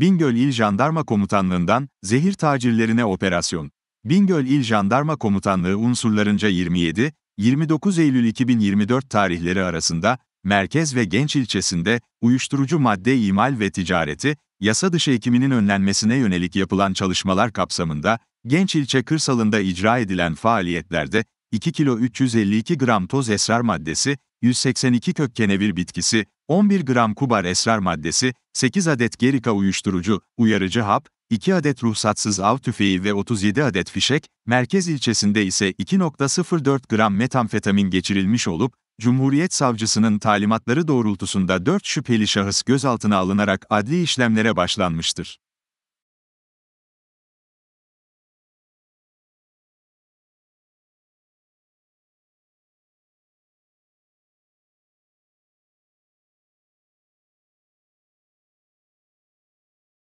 Bingöl İl Jandarma Komutanlığından zehir tacirlerine operasyon. Bingöl İl Jandarma Komutanlığı unsurlarınca 27, 29 Eylül 2024 tarihleri arasında Merkez ve Genç ilçesinde uyuşturucu madde imal ve ticareti, yasa dışı ekiminin önlenmesine yönelik yapılan çalışmalar kapsamında Genç ilçe kırsalında icra edilen faaliyetlerde 2 kilo 352 gram toz esrar maddesi, 182 kök kenevir bitkisi, 11 gram kubar esrar maddesi, 8 adet gerika uyuşturucu, uyarıcı hap, 2 adet ruhsatsız av tüfeği ve 37 adet fişek, merkez ilçesinde ise 2.04 gram metamfetamin geçirilmiş olup, Cumhuriyet Savcısının talimatları doğrultusunda 4 şüpheli şahıs gözaltına alınarak adli işlemlere başlanmıştır.